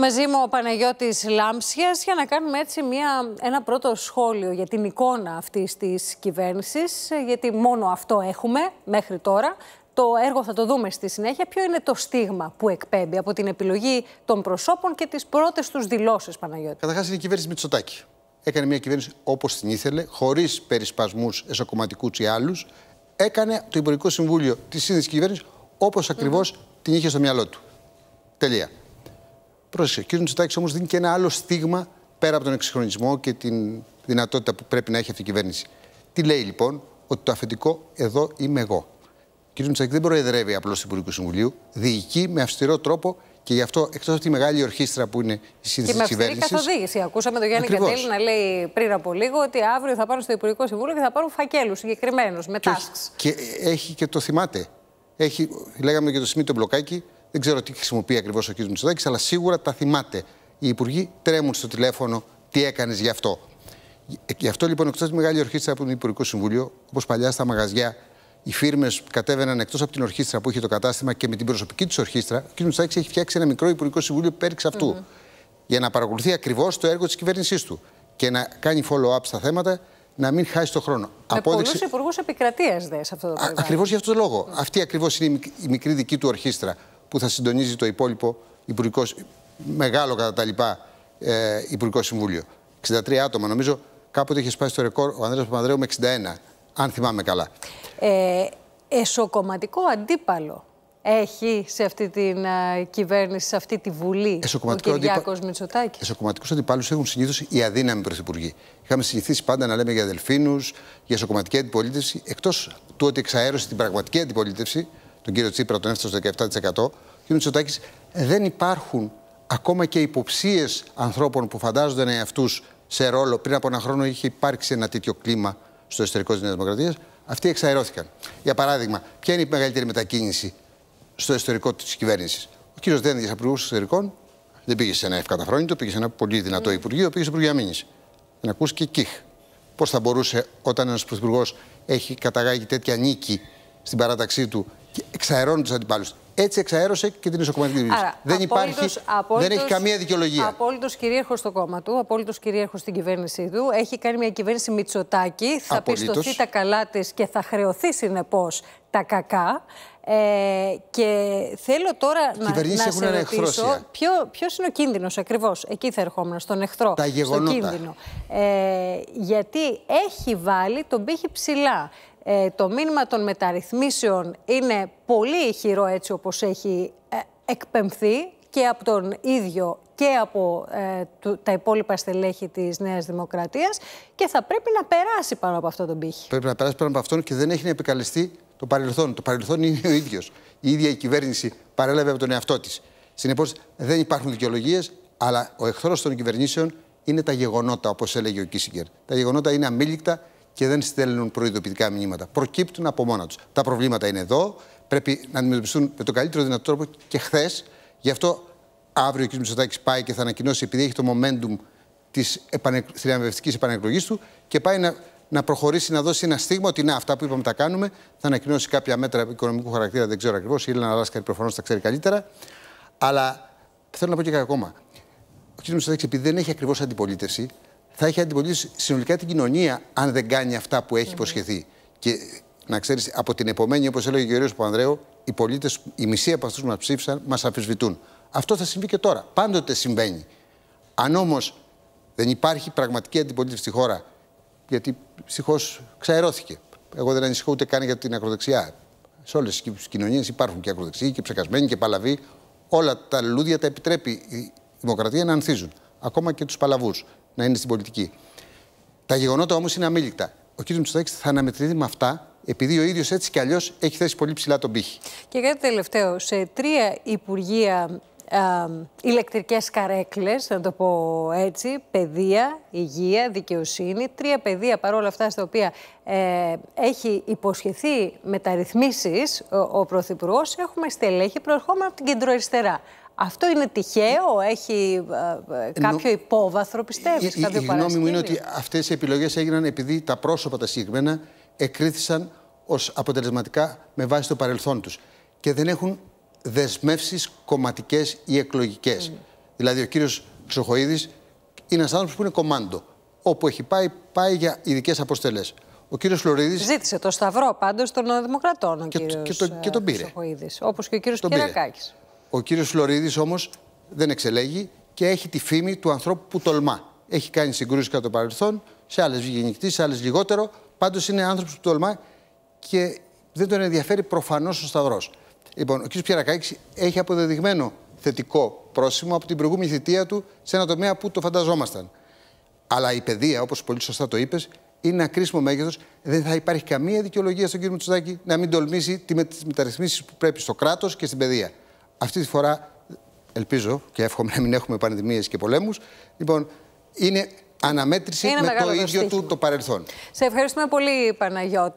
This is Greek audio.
Μαζί μου ο Παναγιώτης Λάμψιας για να κάνουμε έτσι μια, ένα πρώτο σχόλιο για την εικόνα αυτής της κυβέρνησης, γιατί μόνο αυτό έχουμε μέχρι τώρα. Το έργο θα το δούμε στη συνέχεια. Ποιο είναι το στίγμα που εκπέμπει από την επιλογή των προσώπων και τις πρώτες τους δηλώσεις, Παναγιώτη. Καταρχάς είναι η κυβέρνηση Μητσοτάκη. Έκανε μια κυβέρνηση όπως την ήθελε, χωρίς περισπασμούς εσωκομματικούς ή άλλους, Έκανε το Υπουργικό Συμβούλιο της σύνδεση κυβέρνησης όπως την είχε στο μυαλό του. Τελεία. Πρόσεχε. Ο κ. Μητσοτάκης όμως δίνει και ένα άλλο στίγμα πέρα από τον εξυγχρονισμό και την δυνατότητα που πρέπει να έχει αυτή η κυβέρνηση. Τι λέει λοιπόν, ότι το αφεντικό εδώ είμαι εγώ. Ο κ. Μητσοτάκης δεν προεδρεύει απλώς του Υπουργικού Συμβουλίου, διοικεί με αυστηρό τρόπο και γι' αυτό εκτός από τη μεγάλη ορχήστρα που είναι η σύνθεση τη κυβέρνηση. Και με καθοδήγηση. Ακούσαμε τον Γιάννη Κατέλη να λέει πριν από λίγο ότι αύριο θα πάρουν στο Υπουργικό Συμβούλιο και θα πάρουν φακέλους συγκεκριμένους με Και έχει και το θυμάται. Έχει, λέγαμε και το σημείο το μπλοκάκι, δεν ξέρω τι χρησιμοποιεί ακριβώς ο κ. Μητσοδάκη, αλλά σίγουρα τα θυμάται. Οι υπουργοί τρέμουν στο τηλέφωνο τι έκανες γι' αυτό. Γι' αυτό λοιπόν εκτός τη μεγάλη ορχήστρα από το Υπουργικό Συμβούλιο, όπως παλιά στα μαγαζιά, οι φίρμες κατέβαιναν εκτός από την ορχήστρα που είχε το κατάστημα και με την προσωπική του ορχήστρα, ο κ. μητσοδακη έχει φτιάξει ένα μικρό Υπουργικό Συμβούλιο πέριξ αυτού. Mm -hmm. Για να παρακολουθεί ακριβώς το έργο της κυβέρνησής του και να κάνει follow-up στα θέματα να μην χάσει τον χρόνο. Με Απόδειξη... πολλούς υπουργούς επικρατείας δε σε αυτό το πράγμα. Ακριβώ γι' αυτόν τον λόγο. Mm. Αυτή ακριβώς είναι η μικρή δική του ορχήστρα που θα συντονίζει το υπόλοιπο υπουργικό, μεγάλο κατά τα λοιπά ε, Υπουργικό Συμβούλιο. 63 άτομα νομίζω. Κάποτε είχε σπάσει το ρεκόρ ο Ανδρέας Παπανδρέου με 61, αν θυμάμαι καλά. Ε, εσωκομματικό αντίπαλο έχει σε αυτή την ε, κυβέρνηση, σε αυτή τη Βουλή, ο Κυριάκος Μητσοτάκης. Μητσοτάκη. Εσωκομματικού έχουν συνήθως οι αδύναμοι πρωθυπουργοί. Είχαμε συνηθίσει πάντα να λέμε για αδελφίνους, για εσωκομματική αντιπολίτευση, εκτός του ότι εξαέρωσε την πραγματική αντιπολίτευση, τον κύριο Τσίπρα, τον έφτασε στο 17%. Κύριο Μητσοτάκης, δεν υπάρχουν ακόμα και υποψίες ανθρώπων που φαντάζονταν εαυτού σε ρόλο. Πριν από ένα χρόνο είχε υπάρξει ένα τέτοιο κλίμα στο εσωτερικό της Νέας Δημοκρατίας. Αυτοί εξαερώθηκαν. Για παράδειγμα, ποια είναι η μεγαλύτερη μετακίνηση στο εσωτερικό της κυβέρνησης. Ο κύριος Δένδια, Υπουργός Εσωτερικών, δεν πήγε σε ένα ευκαταφρόνητο, πήγε σε ένα πολύ δυνατό ναι. Υπουργείο, πήγε στο Υπουργείο Αμήνης. Να ακούστηκε κιχ. Πώς θα μπορούσε όταν ένας Πρωθυπουργός έχει καταγάγει τέτοια νίκη στην παράταξή του και εξαερώνει του αντιπάλους. Έτσι εξαέρωσε και την ισοκομματική διοίκηση. Δεν, υπάρχει, απόλυτος, δεν έχει καμία δικαιολογία. Απόλυτος κυρίαρχος στο κόμμα του, απόλυτος κυρίαρχος στην κυβέρνησή του. Έχει κάνει μια κυβέρνηση Μητσοτάκη. Θα απολύτως. πιστωθεί τα καλά της και θα χρεωθεί συνεπώς τα κακά. Ε, και θέλω τώρα να, να σε ρωτήσω ποιο, ποιος είναι ο κίνδυνος ακριβώς, εκεί θα ερχόμουν, στον εχθρό, Τα γεγονότα. στον κίνδυνο. Ε, γιατί έχει βάλει τον πύχη ψηλά ε, το μήνυμα των μεταρρυθμίσεων είναι πολύ ηχηρό έτσι όπως έχει ε, και από τον ίδιο και από ε, τα υπόλοιπα στελέχη της Νέας Δημοκρατίας και θα πρέπει να περάσει πάνω από αυτό τον πύχη. Πρέπει να περάσει πάνω από αυτόν και δεν έχει να επικαλεστεί το παρελθόν. Το παρελθόν είναι ο ίδιος. Η ίδια η κυβέρνηση παρέλαβε από τον εαυτό της. Συνεπώς δεν υπάρχουν δικαιολογίες, αλλά ο εχθρός των κυβερνήσεων είναι τα γεγονότα, όπως έλεγε ο Κίσιγκερ. Τα γεγονότα είναι αμήλικτα, και δεν στέλνουν προειδοποιητικά μηνύματα. Προκύπτουν από μόνα τους. Τα προβλήματα είναι εδώ. Πρέπει να αντιμετωπιστούν με τον καλύτερο δυνατό τρόπο και χθες. Γι' αυτό αύριο ο κ. Μητσοτάκης πάει και θα ανακοινώσει, επειδή έχει το momentum της θριαμβευτική επανεκλογής του, και πάει να, να προχωρήσει να δώσει ένα στίγμα ότι να, αυτά που είπαμε τα κάνουμε. Θα ανακοινώσει κάποια μέτρα οικονομικού χαρακτήρα, δεν ξέρω ακριβώς. Η Έλληνα Λάσκαρη προφανώς τα ξέρει καλύτερα. Αλλά θέλω να πω και κάτι ακόμα. Ο κ. Μητσοτάκης, επειδή δεν έχει ακριβώς αντιπολίτευση, θα έχει αντιπολίτευση συνολικά την κοινωνία, αν δεν κάνει αυτά που έχει υποσχεθεί. Και να ξέρεις, από την επομένη, όπως έλεγε ο κ. Παπανδρέου, οι πολίτες, η μισή από αυτούς που μας ψήφισαν, μας αμφισβητούν. Αυτό θα συμβεί και τώρα. Πάντοτε συμβαίνει. Αν όμως δεν υπάρχει πραγματική αντιπολίτευση στη χώρα, γιατί ψυχώ ξαερώθηκε. Εγώ δεν ανησυχώ ούτε καν για την ακροδεξιά. Σε όλες τις κοινωνίες υπάρχουν και ακροδεξιοί και ψεκασμένοι και παλαβοί. Όλα τα λουλούδια τα επιτρέπει η δημοκρατία να ανθίζουν. Ακόμα και τους παλαβούς να είναι στην πολιτική. Τα γεγονότα όμως είναι αμήλικτα. Ο κ. Μητσοτάκης θα αναμετρηθεί με αυτά επειδή ο ίδιος έτσι κι αλλιώς έχει θέσει πολύ ψηλά τον πύχη. Και κάτι τελευταίο. Σε τρία υπουργεία α, ηλεκτρικές καρέκλες, να το πω έτσι, παιδεία, υγεία, δικαιοσύνη, τρία παιδεία παρόλα αυτά στα οποία ε, έχει υποσχεθεί μεταρρυθμίσεις ο, ο Πρωθυπουργός, έχουμε στελέχη προερχόμενα από την κεντροαριστερά. Αυτό είναι τυχαίο, έχει ε, ε κάποιο υπόβαθρο, πιστεύεις, η, κάποιο Η γνώμη μου είναι ότι αυτές οι επιλογές έγιναν επειδή τα πρόσωπα τα συγκεκριμένα εκρίθησαν ως αποτελεσματικά με βάση το παρελθόν τους και δεν έχουν δεσμεύσεις κομματικές ή εκλογικές. Δηλαδή ο κύριος Ξοχοίδης είναι ένας άνθρωπος που είναι κομμάντο. Όπου έχει πάει, πάει για ειδικές αποστελές. Ο κύριος Φλωρίδης. Ζήτησε το σταυρό πάντως των Δημοκρατών. κύριος, και, το, και τον ε, πήρε. Όπως και ο κύριος Κυριακάκης. Ο κύριος Φλωρίδης όμως δεν εξελέγει και έχει τη φήμη του ανθρώπου που τολμά. Έχει κάνει συγκρούσεις κατά το παρελθόν, σε άλλες βγήκε σε άλλες λιγότερο. Πάντως είναι άνθρωπος που τολμά και δεν τον ενδιαφέρει προφανώς ο Σταυρός. Λοιπόν, ο κ. Πιερακάκης έχει αποδεδειγμένο θετικό πρόσημο από την προηγούμενη θητεία του σε ένα τομέα που το φανταζόμασταν. Αλλά η παιδεία, όπως πολύ σωστά το είπες, είναι ένα κρίσιμο μέγεθος. Δεν θα υπάρχει καμία δικαιολογία στον κ. Μητσοτάκη να μην τολμήσει τις μεταρρυθμίσεις που πρέπει στο κράτος και στην παιδεία. Αυτή τη φορά ελπίζω και εύχομαι να μην έχουμε πανδημίες και πολέμους. Λοιπόν, είναι αναμέτρηση με το ίδιο του το παρελθόν. Σε ευχαριστούμε πολύ Παναγιώτη.